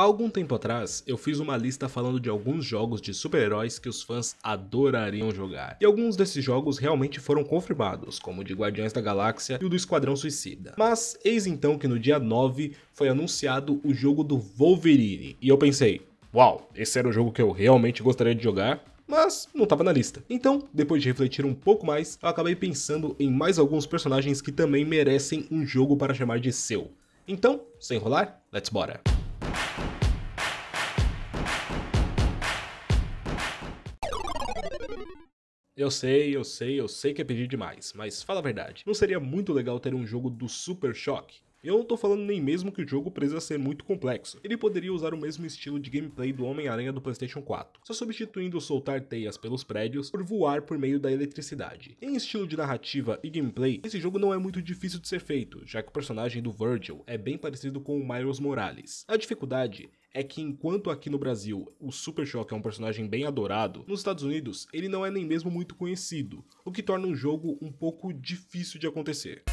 Há algum tempo atrás, eu fiz uma lista falando de alguns jogos de super-heróis que os fãs adorariam jogar. E alguns desses jogos realmente foram confirmados, como o de Guardiões da Galáxia e o do Esquadrão Suicida. Mas eis então que no dia 9 foi anunciado o jogo do Wolverine. E eu pensei, uau, esse era o jogo que eu realmente gostaria de jogar, mas não estava na lista. Então, depois de refletir um pouco mais, eu acabei pensando em mais alguns personagens que também merecem um jogo para chamar de seu. Então, sem enrolar, let's bora! Eu sei, eu sei, eu sei que é pedir demais, mas fala a verdade. Não seria muito legal ter um jogo do Super Shock? Eu não tô falando nem mesmo que o jogo precisa ser muito complexo. Ele poderia usar o mesmo estilo de gameplay do Homem-Aranha do PlayStation 4, só substituindo soltar teias pelos prédios por voar por meio da eletricidade. Em estilo de narrativa e gameplay, esse jogo não é muito difícil de ser feito, já que o personagem do Virgil é bem parecido com o Miles Morales. A dificuldade é que enquanto aqui no Brasil o Super Shock é um personagem bem adorado, nos Estados Unidos ele não é nem mesmo muito conhecido, o que torna o jogo um pouco difícil de acontecer.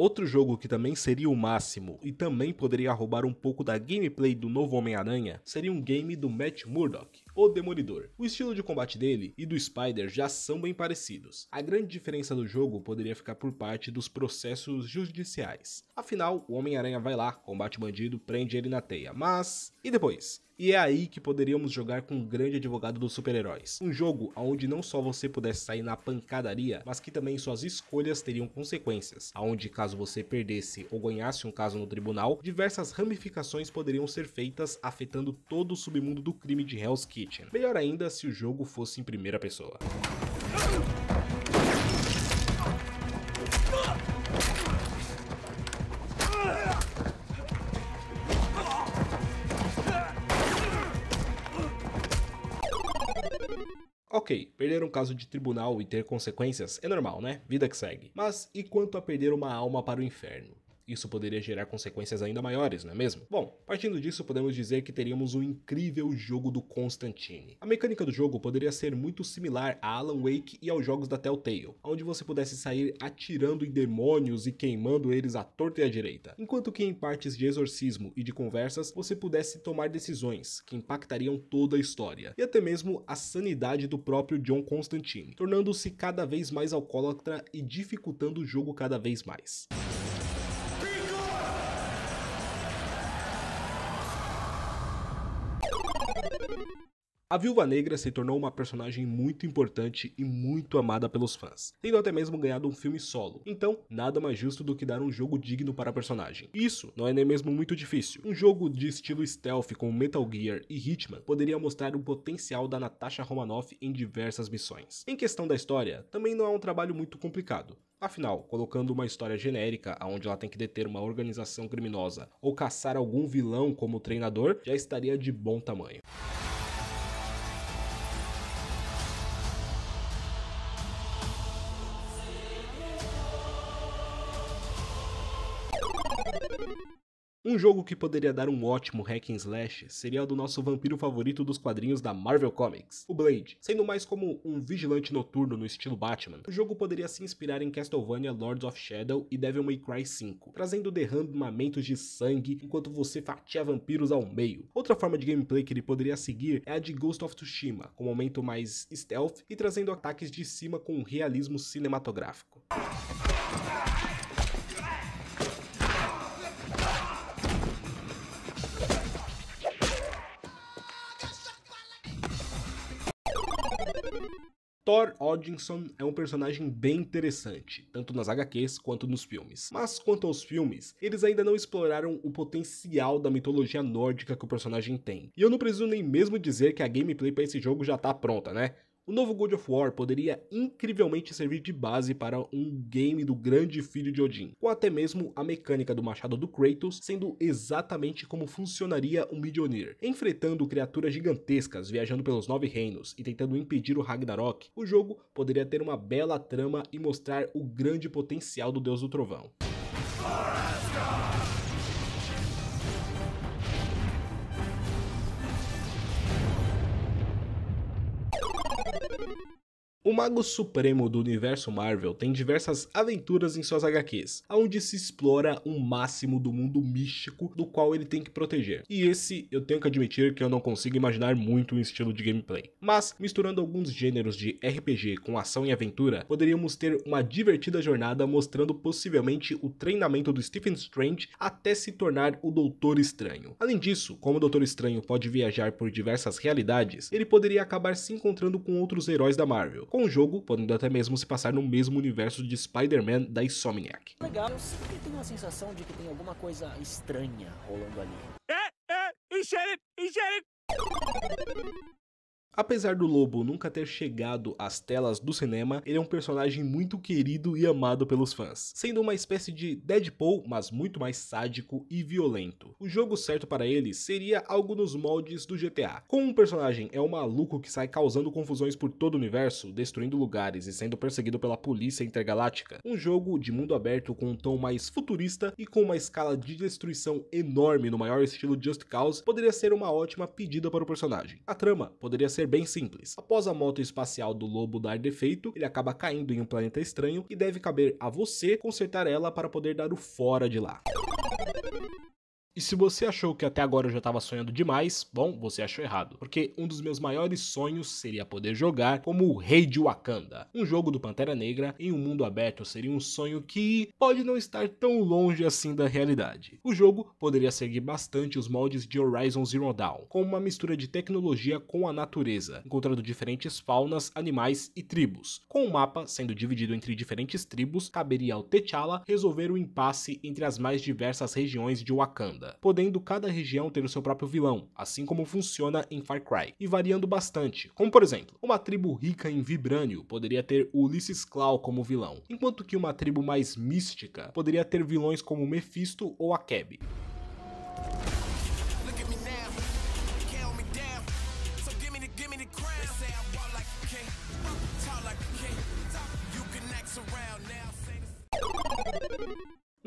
Outro jogo que também seria o máximo e também poderia roubar um pouco da gameplay do novo Homem-Aranha seria um game do Matt Murdock, o Demolidor. O estilo de combate dele e do Spider já são bem parecidos. A grande diferença do jogo poderia ficar por parte dos processos judiciais. Afinal, o Homem-Aranha vai lá, combate bandido, prende ele na teia. Mas e depois? E é aí que poderíamos jogar com o grande advogado dos super-heróis. Um jogo onde não só você pudesse sair na pancadaria, mas que também suas escolhas teriam consequências. Onde caso você perdesse ou ganhasse um caso no tribunal, diversas ramificações poderiam ser feitas afetando todo o submundo do crime de Hell's Kitchen. Melhor ainda se o jogo fosse em primeira pessoa. Ok, perder um caso de tribunal e ter consequências é normal, né? Vida que segue. Mas e quanto a perder uma alma para o inferno? Isso poderia gerar consequências ainda maiores, não é mesmo? Bom, partindo disso, podemos dizer que teríamos um incrível jogo do Constantine. A mecânica do jogo poderia ser muito similar a Alan Wake e aos jogos da Telltale, onde você pudesse sair atirando em demônios e queimando eles à torta e à direita, enquanto que em partes de exorcismo e de conversas você pudesse tomar decisões que impactariam toda a história, e até mesmo a sanidade do próprio John Constantine, tornando-se cada vez mais alcoólatra e dificultando o jogo cada vez mais. Thank you. A Viúva Negra se tornou uma personagem muito importante e muito amada pelos fãs, tendo até mesmo ganhado um filme solo. Então, nada mais justo do que dar um jogo digno para a personagem. Isso não é nem mesmo muito difícil. Um jogo de estilo stealth como Metal Gear e Hitman poderia mostrar o potencial da Natasha Romanoff em diversas missões. Em questão da história, também não é um trabalho muito complicado. Afinal, colocando uma história genérica onde ela tem que deter uma organização criminosa ou caçar algum vilão como treinador, já estaria de bom tamanho. Um jogo que poderia dar um ótimo hack and slash seria o do nosso vampiro favorito dos quadrinhos da Marvel Comics, o Blade. Sendo mais como um vigilante noturno no estilo Batman, o jogo poderia se inspirar em Castlevania Lords of Shadow e Devil May Cry 5, trazendo derramamentos de sangue enquanto você fatia vampiros ao meio. Outra forma de gameplay que ele poderia seguir é a de Ghost of Tsushima, com um momento mais stealth e trazendo ataques de cima com um realismo cinematográfico. Thor Odinson é um personagem bem interessante, tanto nas HQs quanto nos filmes. Mas quanto aos filmes, eles ainda não exploraram o potencial da mitologia nórdica que o personagem tem. E eu não preciso nem mesmo dizer que a gameplay para esse jogo já tá pronta, né? O novo God of War poderia incrivelmente servir de base para um game do grande filho de Odin, com até mesmo a mecânica do machado do Kratos sendo exatamente como funcionaria o Mjolnir. Enfrentando criaturas gigantescas viajando pelos nove reinos e tentando impedir o Ragnarok, o jogo poderia ter uma bela trama e mostrar o grande potencial do Deus do Trovão. Thank you. O Mago Supremo do universo Marvel tem diversas aventuras em suas HQs, onde se explora o um máximo do mundo místico do qual ele tem que proteger. E esse eu tenho que admitir que eu não consigo imaginar muito um estilo de gameplay. Mas, misturando alguns gêneros de RPG com ação e aventura, poderíamos ter uma divertida jornada mostrando possivelmente o treinamento do Stephen Strange até se tornar o Doutor Estranho. Além disso, como o Doutor Estranho pode viajar por diversas realidades, ele poderia acabar se encontrando com outros heróis da Marvel com o jogo podendo até mesmo se passar no mesmo universo de Spider-Man da Insomniac. Legal, eu sempre tenho a sensação de que tem alguma coisa estranha rolando ali. É, é, Apesar do Lobo nunca ter chegado às telas do cinema, ele é um personagem muito querido e amado pelos fãs, sendo uma espécie de Deadpool, mas muito mais sádico e violento. O jogo certo para ele seria algo nos moldes do GTA. Como um personagem é um maluco que sai causando confusões por todo o universo, destruindo lugares e sendo perseguido pela polícia intergaláctica, um jogo de mundo aberto com um tom mais futurista e com uma escala de destruição enorme no maior estilo Just Cause poderia ser uma ótima pedida para o personagem. A trama poderia ser bem simples. Após a moto espacial do Lobo dar defeito, ele acaba caindo em um planeta estranho e deve caber a você consertar ela para poder dar o fora de lá. E se você achou que até agora eu já estava sonhando demais, bom, você achou errado, porque um dos meus maiores sonhos seria poder jogar como o Rei de Wakanda. Um jogo do Pantera Negra em um mundo aberto seria um sonho que pode não estar tão longe assim da realidade. O jogo poderia seguir bastante os moldes de Horizon Zero Dawn, com uma mistura de tecnologia com a natureza, encontrando diferentes faunas, animais e tribos. Com o mapa sendo dividido entre diferentes tribos, caberia ao T'Challa resolver o impasse entre as mais diversas regiões de Wakanda temporada, podendo cada região ter o seu próprio vilão, assim como funciona em Far Cry, e variando bastante, como por exemplo, uma tribo rica em Vibranium poderia ter Ulysses Claw como vilão, enquanto que uma tribo mais mística poderia ter vilões como Mephisto ou Akebe.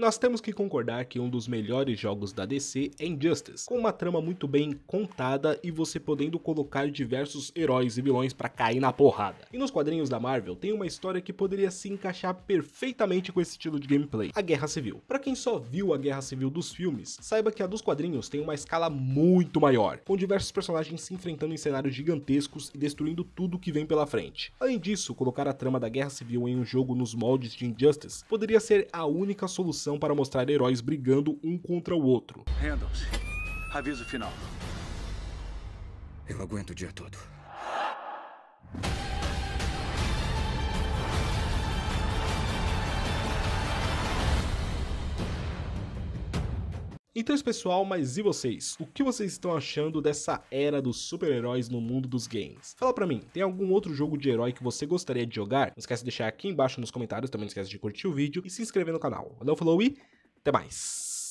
Nós temos que concordar que um dos melhores jogos da DC é Injustice, com uma trama muito bem contada e você podendo colocar diversos heróis e vilões para cair na porrada. E nos quadrinhos da Marvel tem uma história que poderia se encaixar perfeitamente com esse estilo de gameplay, a Guerra Civil. Para quem só viu a Guerra Civil dos filmes, saiba que a dos quadrinhos tem uma escala muito maior, com diversos personagens se enfrentando em cenários gigantescos e destruindo tudo que vem pela frente. Além disso, colocar a trama da Guerra Civil em um jogo nos moldes de Injustice poderia ser a única solução animação para mostrar heróis brigando um contra o outro. rendam Aviso final. Eu aguento o dia todo. Então é isso pessoal, mas e vocês? O que vocês estão achando dessa era dos super-heróis no mundo dos games? Fala pra mim, tem algum outro jogo de herói que você gostaria de jogar? Não esquece de deixar aqui embaixo nos comentários, também não esquece de curtir o vídeo e se inscrever no canal. Valeu, falou e até mais!